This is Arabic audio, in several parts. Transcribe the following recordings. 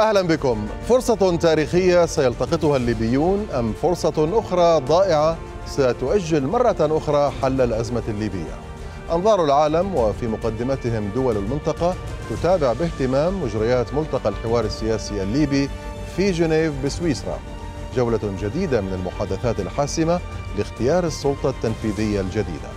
أهلا بكم فرصة تاريخية سيلتقطها الليبيون أم فرصة أخرى ضائعة ستؤجل مرة أخرى حل الأزمة الليبية أنظار العالم وفي مقدمتهم دول المنطقة تتابع باهتمام مجريات ملتقى الحوار السياسي الليبي في جنيف بسويسرا جولة جديدة من المحادثات الحاسمة لاختيار السلطة التنفيذية الجديدة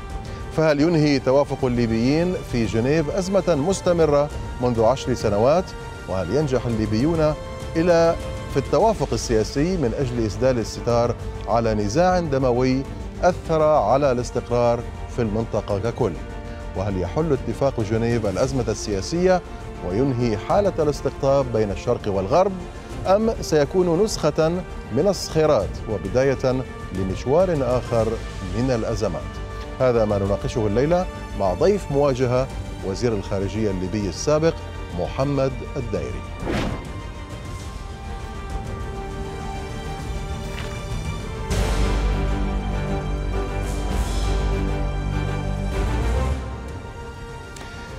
فهل ينهي توافق الليبيين في جنيف أزمة مستمرة منذ عشر سنوات وهل ينجح الليبيون إلى في التوافق السياسي من أجل إسدال الستار على نزاع دموي أثر على الاستقرار في المنطقة ككل وهل يحل اتفاق جنيف الأزمة السياسية وينهي حالة الاستقطاب بين الشرق والغرب أم سيكون نسخة من الصخيرات وبداية لمشوار آخر من الأزمات هذا ما نناقشه الليلة مع ضيف مواجهة وزير الخارجية الليبي السابق محمد الدايري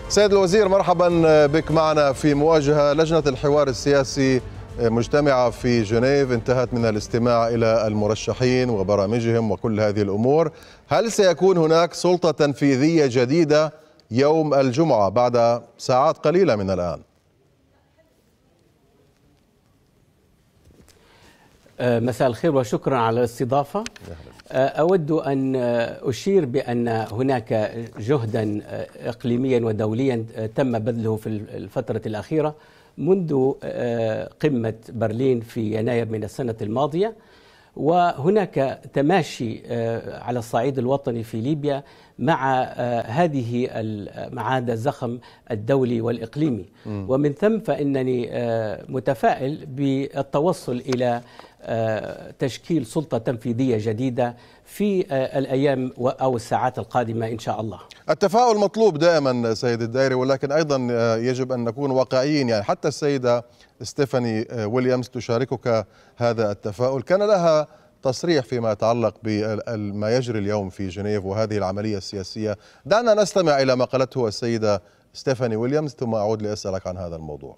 سيد الوزير مرحبا بك معنا في مواجهة لجنة الحوار السياسي مجتمعة في جنيف انتهت من الاستماع إلى المرشحين وبرامجهم وكل هذه الأمور هل سيكون هناك سلطة تنفيذية جديدة يوم الجمعة بعد ساعات قليلة من الآن آه، مساء الخير وشكرا على الاستضافة آه، أود أن آه، أشير بأن هناك جهدا إقليميا ودوليا تم بذله في الفترة الأخيرة منذ قمة برلين في يناير من السنة الماضية وهناك تماشي آه، على الصعيد الوطني في ليبيا مع آه، هذه مع هذا الزخم الدولي والاقليمي ومن ثم فانني آه، متفائل بالتوصل الى آه، تشكيل سلطة تنفيذية جديدة في آه، الأيام أو الساعات القادمة إن شاء الله التفاؤل مطلوب دائما سيد الدائري ولكن أيضا آه، يجب أن نكون واقعيين يعني حتى السيدة ستيفاني ويليامز تشاركك هذا التفاؤل كان لها تصريح فيما يتعلق بما يجري اليوم في جنيف وهذه العملية السياسية دعنا نستمع إلى ما قالته السيدة ستيفاني ويليامز ثم أعود لأسألك عن هذا الموضوع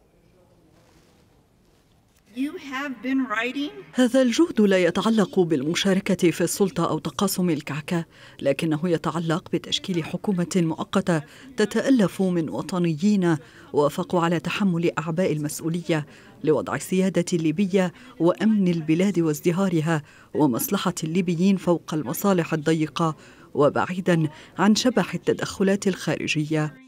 هذا الجهد لا يتعلق بالمشاركة في السلطة أو تقاسم الكعكة، لكنه يتعلق بتشكيل حكومة مؤقتة تتألف من وطنيين وافقوا على تحمل أعباء المسؤولية لوضع السيادة الليبية وأمن البلاد وازدهارها ومصلحة الليبيين فوق المصالح الضيقة وبعيدا عن شبح التدخلات الخارجية.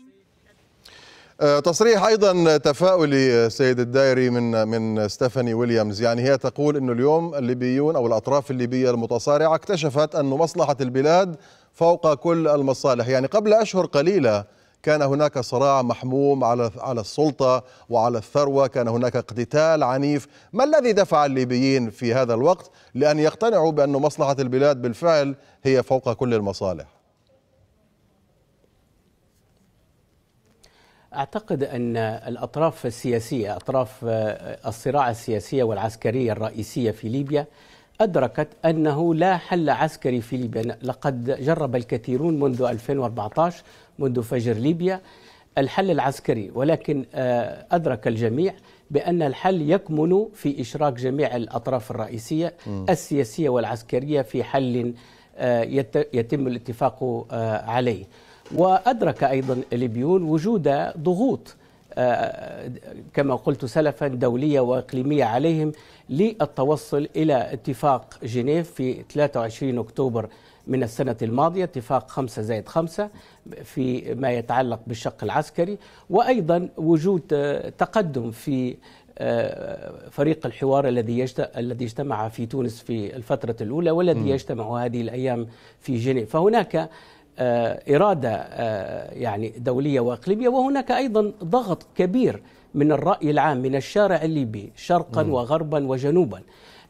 آه، تصريح ايضا تفاؤلي سيد الدايري من من ستيفاني ويليامز يعني هي تقول انه اليوم الليبيون او الاطراف الليبيه المتصارعه اكتشفت ان مصلحه البلاد فوق كل المصالح يعني قبل اشهر قليله كان هناك صراع محموم على على السلطه وعلى الثروه كان هناك اقتتال عنيف ما الذي دفع الليبيين في هذا الوقت لان يقتنعوا بان مصلحه البلاد بالفعل هي فوق كل المصالح أعتقد أن الأطراف السياسية أطراف آه، الصراع السياسية والعسكرية الرئيسية في ليبيا أدركت أنه لا حل عسكري في ليبيا لقد جرب الكثيرون منذ 2014 منذ فجر ليبيا الحل العسكري ولكن آه، أدرك الجميع بأن الحل يكمن في إشراك جميع الأطراف الرئيسية السياسية والعسكرية في حل آه، يتم الاتفاق عليه وأدرك أيضا ليبيون وجود ضغوط آه، كما قلت سلفا دولية وإقليمية عليهم للتوصل إلى اتفاق جنيف في 23 أكتوبر من السنة الماضية اتفاق 5 زائد 5 في ما يتعلق بالشق العسكري وأيضا وجود آه، تقدم في آه، فريق الحوار الذي الذي اجتمع في تونس في الفترة الأولى والذي يجتمع هذه الأيام في جنيف فهناك آه، إرادة آه، يعني دولية وإقليمية وهناك أيضا ضغط كبير من الرأي العام من الشارع الليبي شرقا وغربا وجنوبا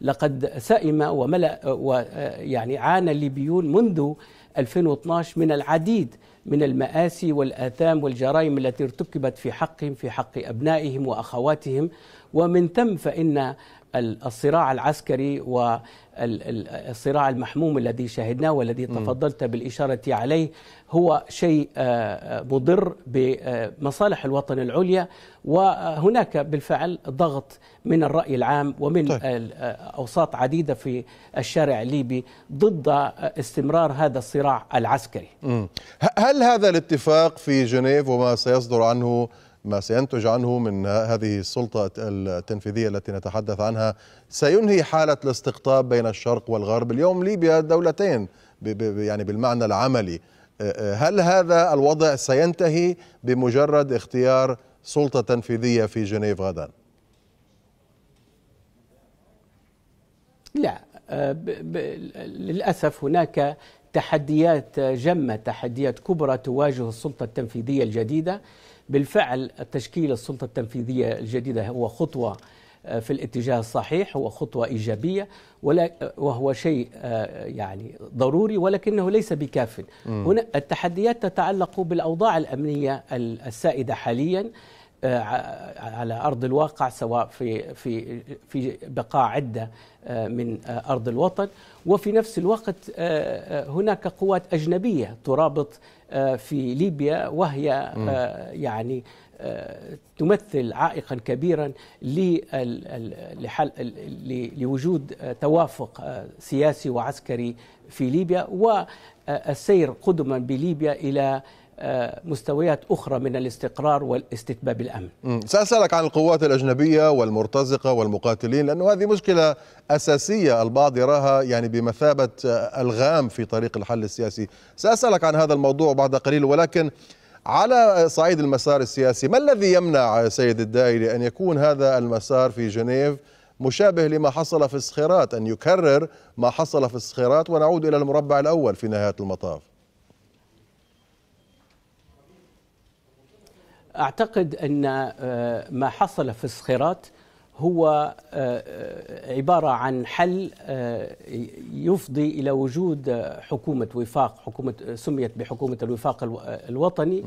لقد سئم وملأ ويعني آه، عانى الليبيون منذ 2012 من العديد من المآسي والآثام والجرائم التي ارتكبت في حقهم في حق أبنائهم وأخواتهم ومن ثم فإن الصراع العسكري والصراع المحموم الذي شهدناه والذي تفضلت بالإشارة عليه هو شيء آه، آه، مضر بمصالح الوطن العليا وهناك بالفعل ضغط من الرأي العام ومن طيب. آه، أوساط عديدة في الشارع الليبي ضد استمرار هذا الصراع العسكري هل هذا الاتفاق في جنيف وما سيصدر عنه ما سينتج عنه من هذه السلطة التنفيذية التي نتحدث عنها سينهي حالة الاستقطاب بين الشرق والغرب اليوم ليبيا دولتين يعني بالمعنى العملي هل هذا الوضع سينتهي بمجرد اختيار سلطة تنفيذية في جنيف غدا؟ لا أه، للأسف هناك تحديات جمة تحديات كبرى تواجه السلطة التنفيذية الجديدة بالفعل تشكيل السلطة التنفيذية الجديدة هو خطوة آه، في الاتجاه الصحيح هو خطوة إيجابية آه، وهو شيء آه، يعني ضروري ولكنه ليس بكاف هنا التحديات تتعلق بالأوضاع الأمنية السائدة حاليا على ارض الواقع سواء في في في بقاع عده آه، من آه، ارض الوطن وفي نفس الوقت آه، هناك قوات اجنبيه ترابط في ليبيا وهي يعني تمثل عائقا كبيرا لوجود توافق سياسي وعسكري في ليبيا والسير قدما بليبيا الى آه، مستويات أخرى من الاستقرار والاستتباب الأمن سأسألك عن القوات الأجنبية والمرتزقة والمقاتلين لأنه هذه مشكلة أساسية البعض يراها يعني بمثابة آه، الغام في طريق الحل السياسي سأسألك عن هذا الموضوع بعد قليل ولكن على صعيد المسار السياسي ما الذي يمنع سيد الدائري أن يكون هذا المسار في جنيف مشابه لما حصل في الصخيرات أن يكرر ما حصل في الصخيرات ونعود إلى المربع الأول في نهاية المطاف أعتقد أن آه، ما حصل في الصخيرات هو آه، آه، عبارة عن حل يفضي إلى وجود حكومة وفاق حكومة سميت بحكومة الوفاق الوطني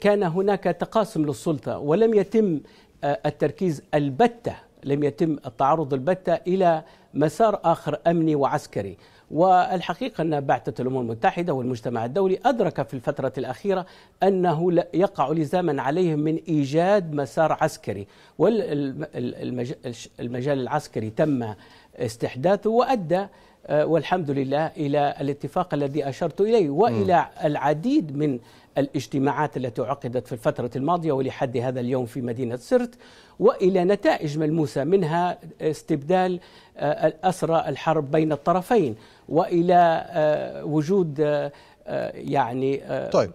كان هناك تقاسم للسلطة ولم يتم التركيز البتة لم يتم التعرض البتة إلى مسار آخر أمني وعسكري والحقيقة أن بعثة الأمم المتحدة والمجتمع الدولي أدرك في الفترة الأخيرة أنه يقع لزاما عليهم من إيجاد مسار عسكري والمجال العسكري تم استحداثه وأدى آه، والحمد لله إلى الاتفاق الذي أشرت إليه وإلى العديد من الاجتماعات التي عقدت في الفترة الماضية ولحد هذا اليوم في مدينة سرت وإلى نتائج ملموسة منها استبدال آه، أسرى الحرب بين الطرفين وإلى آه، وجود آه، يعني طيب.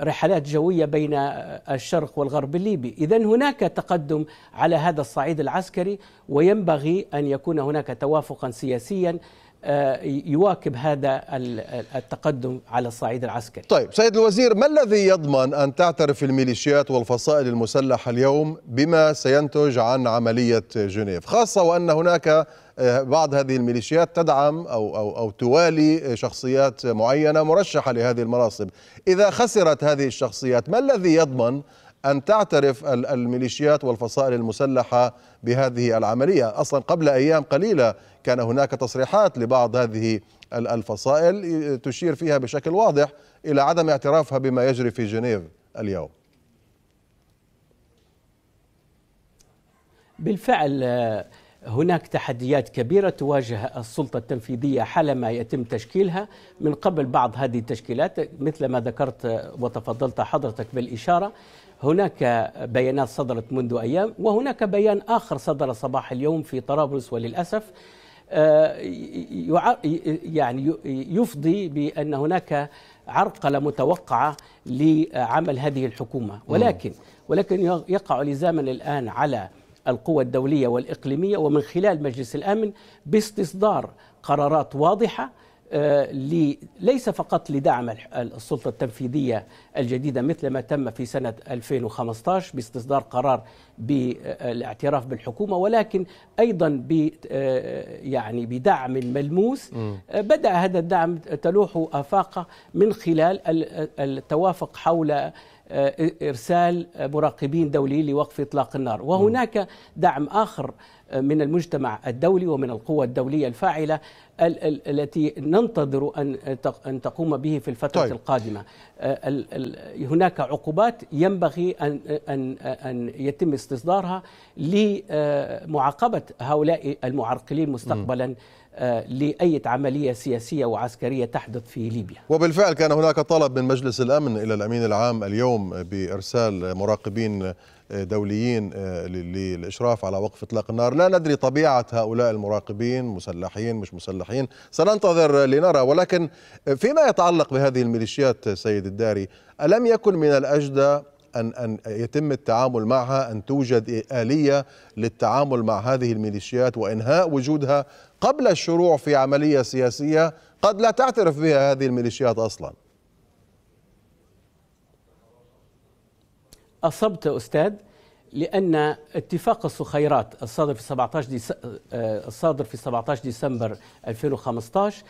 رحلات جوية بين الشرق والغرب الليبي إذا هناك تقدم على هذا الصعيد العسكري وينبغي أن يكون هناك توافقا سياسيا آه، يواكب هذا التقدم على الصعيد العسكري طيب سيد الوزير ما الذي يضمن أن تعترف الميليشيات والفصائل المسلحة اليوم بما سينتج عن عملية جنيف خاصة وأن هناك آه، بعض هذه الميليشيات تدعم أو, أو, أو توالي شخصيات معينة مرشحة لهذه المناصب إذا خسرت هذه الشخصيات ما الذي يضمن أن تعترف الميليشيات والفصائل المسلحة بهذه العملية أصلا قبل أيام قليلة كان هناك تصريحات لبعض هذه الفصائل تشير فيها بشكل واضح إلى عدم اعترافها بما يجري في جنيف اليوم بالفعل آه، هناك تحديات كبيرة تواجه السلطة التنفيذية حالما يتم تشكيلها من قبل بعض هذه التشكيلات مثل ما ذكرت آه، وتفضلت حضرتك بالإشارة هناك بيانات صدرت منذ أيام وهناك بيان آخر صدر صباح اليوم في طرابلس وللأسف آه، يعني يفضي بأن هناك عرقلة متوقعة لعمل هذه الحكومة ولكن ولكن يقع لزاما الآن على القوى الدولية والإقليمية ومن خلال مجلس الأمن باستصدار قرارات واضحة آه، ليس فقط لدعم السلطة التنفيذية الجديدة مثل ما تم في سنة 2015 باستصدار قرار بالاعتراف بالحكومة ولكن أيضا ب آه، يعني بدعم ملموس آه، بدأ هذا الدعم تلوح آفاقه من خلال التوافق حول ارسال مراقبين دوليين لوقف اطلاق النار وهناك دعم اخر من المجتمع الدولي ومن القوى الدولية الفاعلة التي ننتظر أن تقوم به في الفترة طيب. القادمة آه، هناك عقوبات ينبغي أن, أن, أن يتم استصدارها لمعاقبة هؤلاء المعرقلين مستقبلا آه، لأي عملية سياسية وعسكرية تحدث في ليبيا وبالفعل كان هناك طلب من مجلس الأمن إلى الأمين العام اليوم بإرسال مراقبين دوليين آه، للإشراف على وقف إطلاق النار لا ندري طبيعة هؤلاء المراقبين مسلحين مش مسلحين سننتظر لنرى ولكن آه، فيما يتعلق بهذه الميليشيات سيد الداري ألم يكن من الأجدى أن أن يتم التعامل معها أن توجد آلية للتعامل مع هذه الميليشيات وإنهاء وجودها قبل الشروع في عملية سياسية قد لا تعترف بها هذه الميليشيات أصلاً أصبت أستاذ لأن اتفاق الصخيرات الصادر في 17 دي آه، الصادر في 17 ديسمبر 2015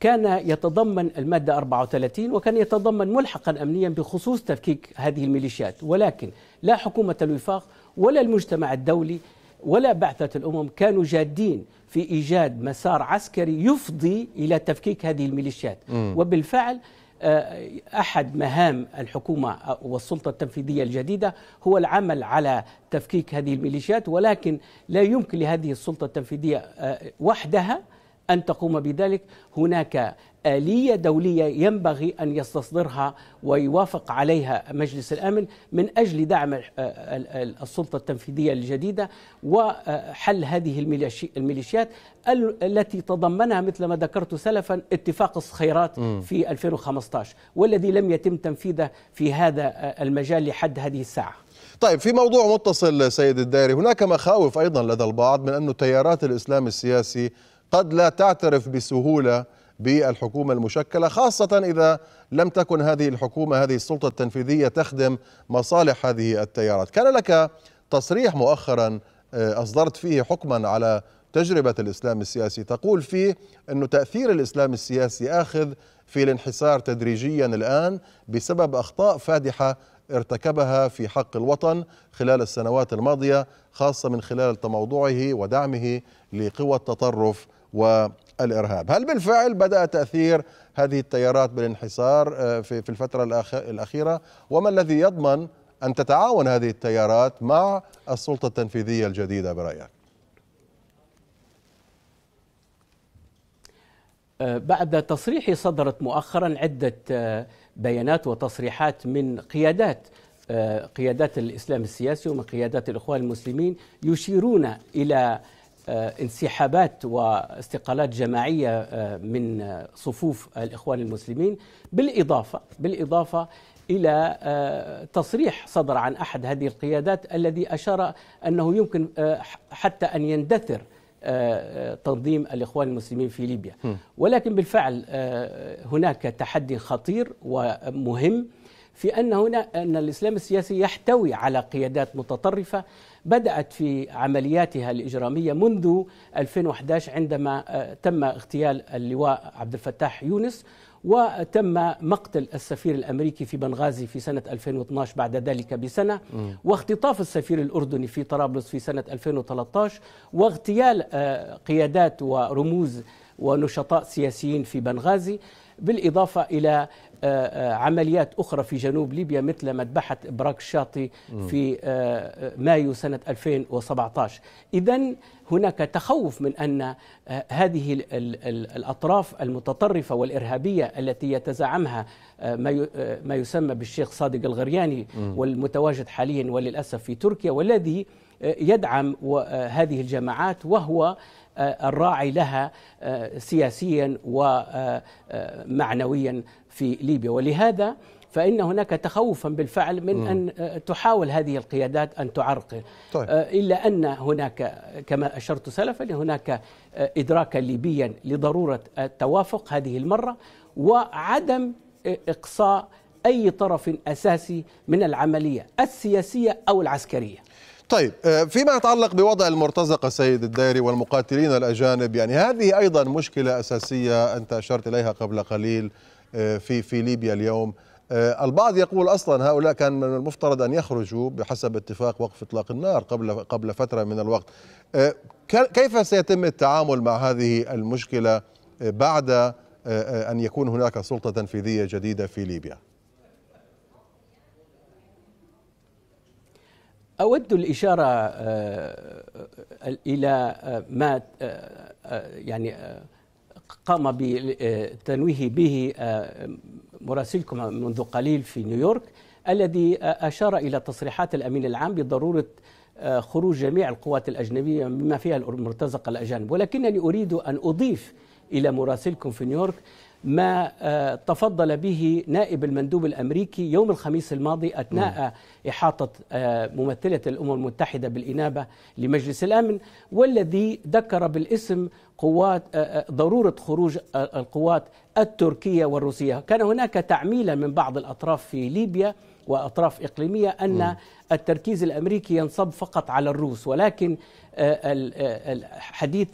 كان يتضمن المادة 34 وكان يتضمن ملحقا أمنيا بخصوص تفكيك هذه الميليشيات ولكن لا حكومة الوفاق ولا المجتمع الدولي ولا بعثة الأمم كانوا جادين في إيجاد مسار عسكري يفضي إلى تفكيك هذه الميليشيات م. وبالفعل آه، احد مهام الحكومه والسلطه التنفيذيه الجديده هو العمل على تفكيك هذه الميليشيات ولكن لا يمكن لهذه السلطه التنفيذيه آه، وحدها أن تقوم بذلك هناك آلية دولية ينبغي أن يستصدرها ويوافق عليها مجلس الأمن من أجل دعم آه، السلطة التنفيذية الجديدة وحل آه، هذه الميليشيات التي تضمنها مثل ما ذكرت سلفا اتفاق الصخيرات في 2015 والذي لم يتم تنفيذه في هذا آه، المجال لحد هذه الساعة طيب في موضوع متصل سيد الدائري هناك مخاوف أيضا لدى البعض من أن تيارات الإسلام السياسي قد لا تعترف بسهولة بالحكومة المشكلة خاصة إذا لم تكن هذه الحكومة هذه السلطة التنفيذية تخدم مصالح هذه التيارات كان لك تصريح مؤخرا آه، أصدرت فيه حكما على تجربة الإسلام السياسي تقول فيه أن تأثير الإسلام السياسي آخذ في الانحسار تدريجيا الآن بسبب أخطاء فادحة ارتكبها في حق الوطن خلال السنوات الماضية خاصة من خلال تموضعه ودعمه لقوى التطرف والإرهاب هل بالفعل بدأ تأثير هذه التيارات بالانحسار آه، في الفترة الأخيرة وما الذي يضمن أن تتعاون هذه التيارات مع السلطة التنفيذية الجديدة برأيك آه، بعد تصريحي صدرت مؤخرا عدة آه، بيانات وتصريحات من قيادات قيادات الإسلام السياسي ومن قيادات الإخوان المسلمين يشيرون إلى آه، انسحابات واستقالات جماعيه آه، من آه، صفوف الاخوان المسلمين بالاضافه بالاضافه الى تصريح صدر عن احد هذه القيادات الذي اشار انه يمكن حتى ان يندثر تنظيم الاخوان المسلمين في ليبيا ولكن بالفعل هناك تحدي خطير ومهم في أن هنا أن الإسلام السياسي يحتوي على قيادات متطرفة بدأت في عملياتها الإجرامية منذ 2011 عندما آه، تم اغتيال اللواء عبد الفتاح يونس وتم مقتل السفير الامريكي في بنغازي في سنه 2012 بعد ذلك بسنه واختطاف السفير الاردني في طرابلس في سنه 2013 واغتيال آه، قيادات ورموز ونشطاء سياسيين في بنغازي بالاضافه الى آه، آه، عمليات أخرى في جنوب ليبيا مثل مذبحة براك الشاطي في آه، مايو سنة 2017 إذا هناك تخوف من أن هذه الأطراف المتطرفة والإرهابية التي يتزعمها ما يسمى بالشيخ صادق الغرياني والمتواجد حاليا وللأسف في تركيا والذي يدعم هذه الجماعات وهو الراعي لها سياسيا ومعنويا في ليبيا ولهذا فإن هناك تخوفا بالفعل من م. أن آه، تحاول هذه القيادات أن تعرقل طيب. آه، إلا أن هناك كما أشرت سلفا هناك آه، إدراكا ليبيا لضرورة التوافق هذه المرة وعدم إقصاء أي طرف أساسي من العملية السياسية أو العسكرية طيب فيما يتعلق بوضع المرتزقه سيد الدايري والمقاتلين الاجانب يعني هذه ايضا مشكله اساسيه انت اشرت اليها قبل قليل آه، في في ليبيا اليوم آه، البعض يقول اصلا هؤلاء كان من المفترض ان يخرجوا بحسب اتفاق وقف اطلاق النار قبل قبل فتره من الوقت آه، كيف سيتم التعامل مع هذه المشكله بعد ان يكون هناك سلطه تنفيذيه جديده في ليبيا أود الإشارة إلى ما يعني قام بتنويه آه، به آه، مراسلكم منذ قليل في نيويورك الذي آه، أشار إلى تصريحات الأمين العام بضرورة خروج جميع القوات الأجنبية بما فيها المرتزقة الأجانب ولكنني أريد أن أضيف إلى مراسلكم في نيويورك ما آه، تفضل به نائب المندوب الامريكي يوم الخميس الماضي اثناء نعم. احاطه آه، ممثله الامم المتحده بالانابه لمجلس الامن والذي ذكر بالاسم قوات آه، ضروره خروج القوات التركيه والروسيه، كان هناك تعميلا من بعض الاطراف في ليبيا واطراف اقليميه ان نعم. التركيز الامريكي ينصب فقط على الروس ولكن الحديث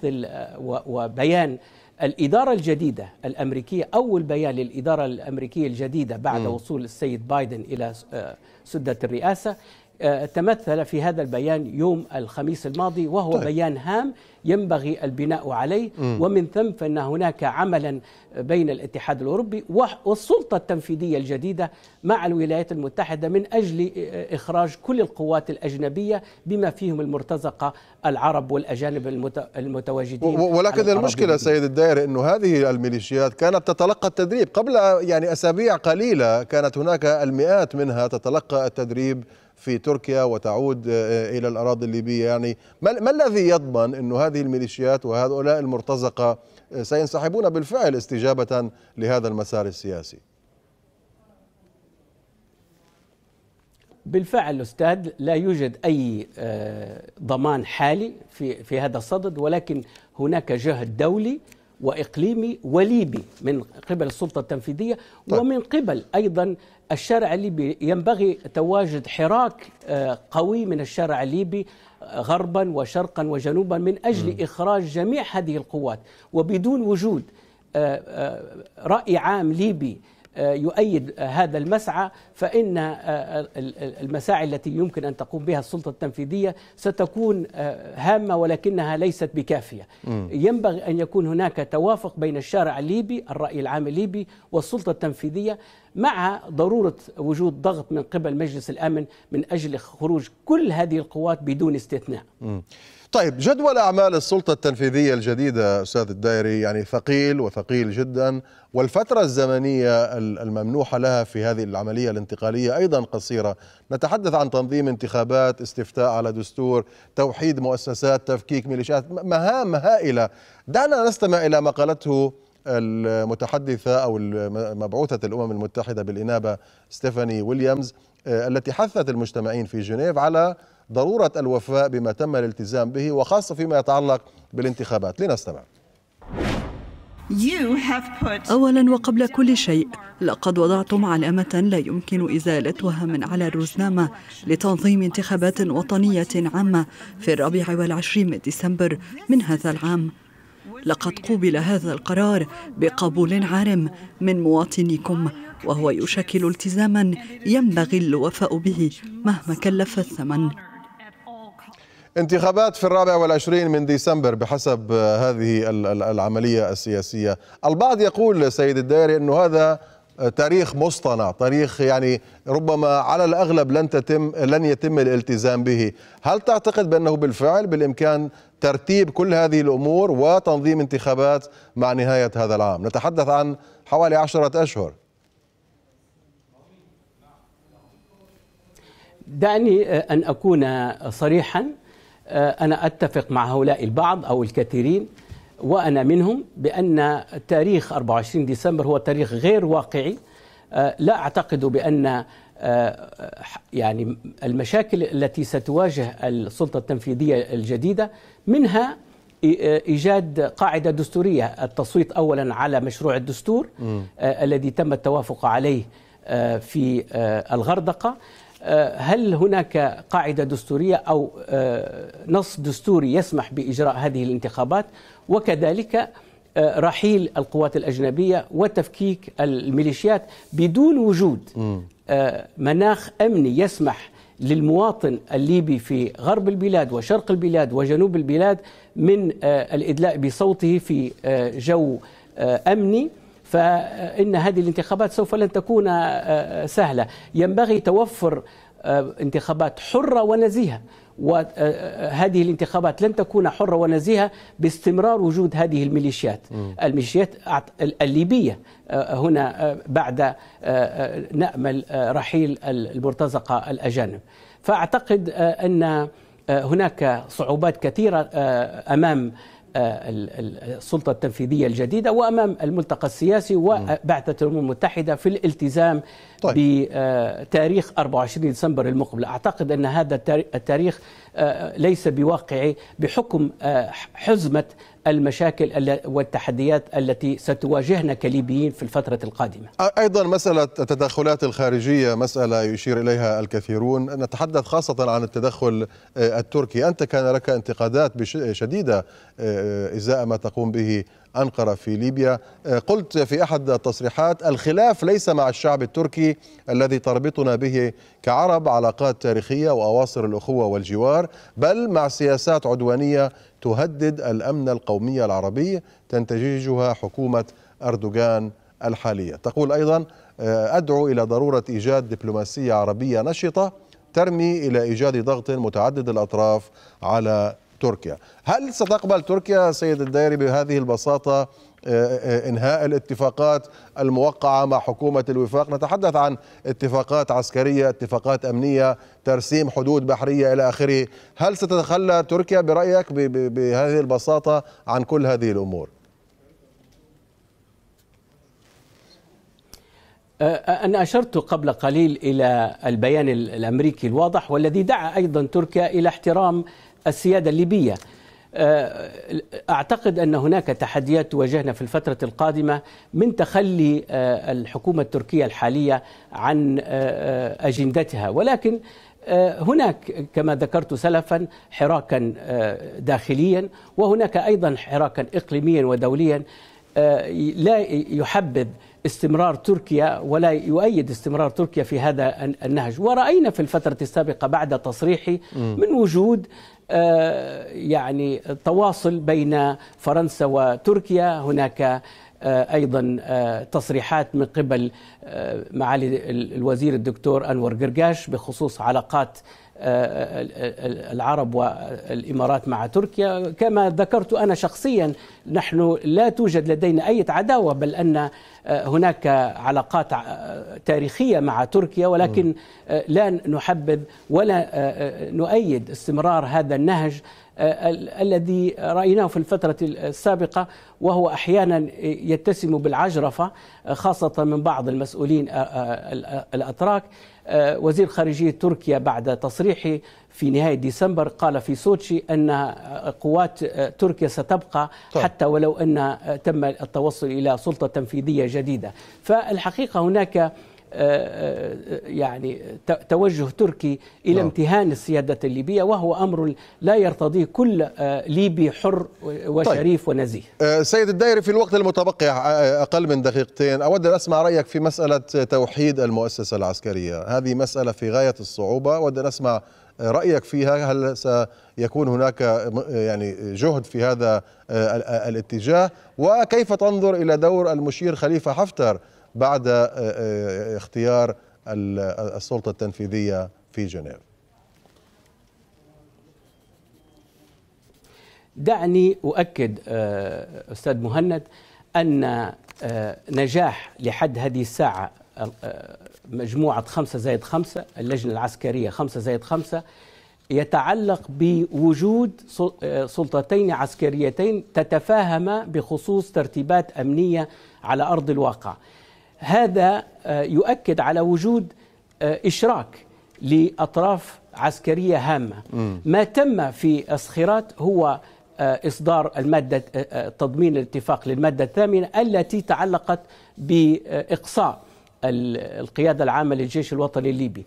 وبيان الإدارة الجديدة الأمريكية أول بيان للإدارة الأمريكية الجديدة بعد م. وصول السيد بايدن إلى آه، سدة الرئاسة آه، تمثل في هذا البيان يوم الخميس الماضي وهو طيب. بيان هام ينبغي البناء عليه م. ومن ثم فإن هناك عملا بين الاتحاد الأوروبي والسلطة التنفيذية الجديدة مع الولايات المتحدة من أجل آه، إخراج كل القوات الأجنبية بما فيهم المرتزقة العرب والأجانب المتواجدين ولكن المشكلة سيد الدائر أنه هذه الميليشيات كانت تتلقى التدريب قبل يعني أسابيع قليلة كانت هناك المئات منها تتلقى التدريب في تركيا وتعود آه، آه، إلى الأراضي الليبية يعني ما الذي يضمن أن هذه الميليشيات وهؤلاء المرتزقة آه، سينسحبون بالفعل استجابة لهذا المسار السياسي بالفعل أستاذ لا يوجد أي ضمان حالي في, في هذا الصدد ولكن هناك جهد دولي واقليمي وليبي من قبل السلطه التنفيذيه طيب. ومن قبل ايضا الشارع الليبي ينبغي تواجد حراك آه، قوي من الشارع الليبي آه، غربا وشرقا وجنوبا من اجل م. اخراج جميع هذه القوات وبدون وجود آه، راي عام ليبي يؤيد هذا المسعى فإن آه، آه، المساعي التي يمكن أن تقوم بها السلطة التنفيذية ستكون آه، هامة ولكنها ليست بكافية ينبغي أن يكون هناك توافق بين الشارع الليبي الرأي العام الليبي والسلطة التنفيذية مع ضرورة وجود ضغط من قبل مجلس الأمن من أجل خروج كل هذه القوات بدون استثناء م. طيب جدول أعمال السلطة التنفيذية الجديدة أستاذ الدائري يعني ثقيل وثقيل جدا والفترة الزمنية الممنوحة لها في هذه العملية الانتقالية أيضا قصيرة نتحدث عن تنظيم انتخابات استفتاء على دستور توحيد مؤسسات تفكيك ميليشيات مهام هائلة دعنا نستمع إلى ما قالته المتحدثة أو مبعوثة الأمم المتحدة بالإنابة ستيفاني ويليامز آه، التي حثت المجتمعين في جنيف على ضرورة الوفاء بما تم الالتزام به وخاصة فيما يتعلق بالانتخابات لنستمع أولا وقبل كل شيء لقد وضعتم علامة لا يمكن إزالتها من على الرزنامة لتنظيم انتخابات وطنية عامة في الرابع والعشرين من ديسمبر من هذا العام لقد قوبل هذا القرار بقبول عارم من مواطنيكم وهو يشكل التزاما ينبغي الوفاء به مهما كلف الثمن انتخابات في الرابع والعشرين من ديسمبر بحسب آه، هذه العملية السياسية البعض يقول سيد الدائري أنه هذا آه، تاريخ مصطنع تاريخ يعني ربما على الأغلب لن تتم لن يتم الالتزام به هل تعتقد بأنه بالفعل بالإمكان ترتيب كل هذه الأمور وتنظيم انتخابات مع نهاية هذا العام نتحدث عن حوالي عشرة أشهر دعني آه، أن أكون صريحاً آه، أنا أتفق مع هؤلاء البعض أو الكثيرين وأنا منهم بأن تاريخ 24 ديسمبر هو تاريخ غير واقعي آه، لا أعتقد بأن آه، يعني المشاكل التي ستواجه السلطة التنفيذية الجديدة منها ايجاد قاعده دستوريه التصويت اولا على مشروع الدستور م. الذي تم التوافق عليه في الغردقه آه، هل هناك قاعده دستوريه او آه، نص دستوري يسمح باجراء هذه الانتخابات وكذلك آه، رحيل القوات الاجنبيه وتفكيك الميليشيات بدون وجود مناخ امني يسمح للمواطن الليبي في غرب البلاد وشرق البلاد وجنوب البلاد من الادلاء بصوته في جو امني فإن هذه الانتخابات سوف لن تكون آه، آه، سهلة ينبغي توفر آه، انتخابات حرة ونزيهة وهذه الانتخابات لن تكون حرة ونزيهة باستمرار وجود هذه الميليشيات الميليشيات الليبية هنا بعد نأمل رحيل المرتزقة الأجانب فأعتقد أن هناك صعوبات كثيرة أمام آه، السلطة التنفيذية الجديدة وأمام الملتقى السياسي وبعثة الأمم المتحدة في الالتزام طيب. بتاريخ 24 ديسمبر المقبل أعتقد أن هذا التاريخ آه، آه، ليس بواقعي بحكم آه، حزمة المشاكل والتحديات التي ستواجهنا كليبيين في الفترة القادمة أيضا مسألة التدخلات الخارجية مسألة يشير إليها الكثيرون نتحدث خاصة عن التدخل التركي أنت كان لك انتقادات شديدة إزاء ما تقوم به أنقرة في ليبيا آه، قلت في أحد التصريحات الخلاف ليس مع الشعب التركي الذي تربطنا به كعرب علاقات تاريخية وأواصر الأخوة والجوار بل مع سياسات عدوانية تهدد الأمن القومي العربي تنتججها حكومة أردوغان الحالية تقول أيضا آه، أدعو إلى ضرورة إيجاد دبلوماسية عربية نشطة ترمي إلى إيجاد ضغط متعدد الأطراف على تركيا هل ستقبل تركيا سيد الدائري بهذه البساطة آه، آه، إنهاء الاتفاقات الموقعة مع حكومة الوفاق نتحدث عن اتفاقات عسكرية اتفاقات أمنية ترسيم حدود بحرية إلى آخره هل ستتخلى تركيا برأيك بهذه البساطة عن كل هذه الأمور آه، أنا أشرت قبل قليل إلى البيان الأمريكي الواضح والذي دعا أيضا تركيا إلى احترام السيادة الليبية آه، أعتقد أن هناك تحديات تواجهنا في الفترة القادمة من تخلي آه، الحكومة التركية الحالية عن آه، أجندتها ولكن هناك كما ذكرت سلفا حراكا داخليا وهناك أيضا حراكا إقليميا ودوليا لا يحبذ استمرار تركيا ولا يؤيد استمرار تركيا في هذا النهج ورأينا في الفترة السابقة بعد تصريحي من وجود آه، يعني تواصل بين فرنسا وتركيا هناك آه، ايضا آه، تصريحات من قبل معالي الوزير الدكتور انور قرقاش بخصوص علاقات العرب والامارات مع تركيا كما ذكرت انا شخصيا نحن لا توجد لدينا اي عداوه بل ان آه، هناك علاقات آه، تاريخية مع تركيا ولكن آه، لا نحبذ ولا نؤيد استمرار هذا النهج الذي رايناه في الفتره السابقه وهو احيانا يتسم بالعجرفه خاصه من بعض المسؤولين الاتراك وزير خارجيه تركيا بعد تصريحه في نهاية ديسمبر قال في سوتشي أن آه، قوات آه، تركيا ستبقى طيب. حتى ولو أن آه، تم التوصل إلى سلطة تنفيذية جديدة فالحقيقة هناك آه، آه، آه، يعني توجه تركي إلى نعم. امتهان السيادة الليبية وهو أمر لا يرتضيه كل ليبي حر وشريف طيب. ونزيه سيد الدائري في الوقت المتبقي أقل من دقيقتين أود أن أسمع رأيك في مسألة توحيد المؤسسة العسكرية هذه مسألة في غاية الصعوبة أود أن أسمع رأيك فيها هل سيكون هناك يعني جهد في هذا الاتجاه وكيف تنظر إلى دور المشير خليفة حفتر بعد آه، آه، اختيار آه، السلطة التنفيذية في جنيف دعني أؤكد أستاذ مهند أن نجاح لحد هذه الساعة مجموعة خمسة زائد خمسة اللجنة العسكرية خمسة زائد خمسة يتعلق بوجود سلطتين عسكريتين تتفاهما بخصوص ترتيبات أمنية على أرض الواقع هذا آه، يؤكد على وجود آه، إشراك لأطراف عسكرية هامة ما تم في الصخيرات هو آه، إصدار المادة تضمين الاتفاق للمادة الثامنة التي تعلقت بإقصاء القيادة العامة للجيش الوطني الليبي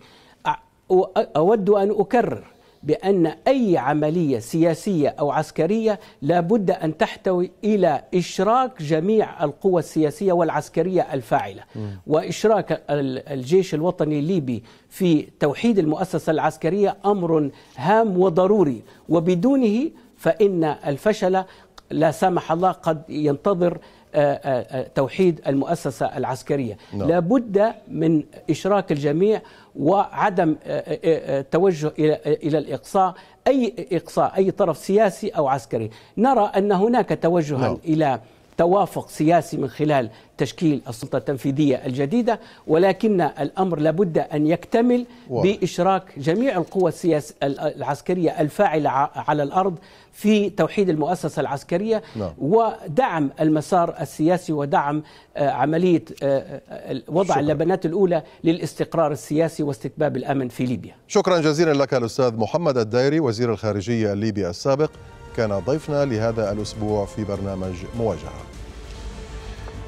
أود أن أكرر بأن أي عملية سياسية أو عسكرية لابد أن تحتوي إلى إشراك جميع القوى السياسية والعسكرية الفاعلة م. وإشراك الجيش الوطني الليبي في توحيد المؤسسة العسكرية أمر هام وضروري وبدونه فإن الفشل لا سمح الله قد ينتظر آه، آه، آه، توحيد المؤسسة العسكرية نعم. لا. لابد من إشراك الجميع وعدم التوجه آه، آه، آه، الى الى الاقصاء اي اقصاء اي طرف سياسي او عسكري نرى ان هناك توجها نعم. الى توافق سياسي من خلال تشكيل السلطه التنفيذيه الجديده ولكن الامر لابد ان يكتمل باشراك جميع القوى السياس العسكريه الفاعله على الارض في توحيد المؤسسه العسكريه نعم. ودعم المسار السياسي ودعم آه، عمليه آه، آه، وضع شكرا. اللبنات الاولى للاستقرار السياسي واستتباب الامن في ليبيا. شكرا جزيلا لك الاستاذ محمد الدايري وزير الخارجيه الليبي السابق. كان ضيفنا لهذا الأسبوع في برنامج مواجهة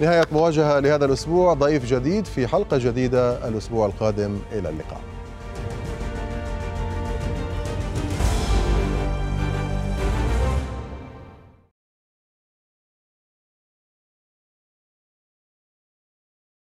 نهاية مواجهة لهذا الأسبوع ضيف جديد في حلقة جديدة الأسبوع القادم إلى اللقاء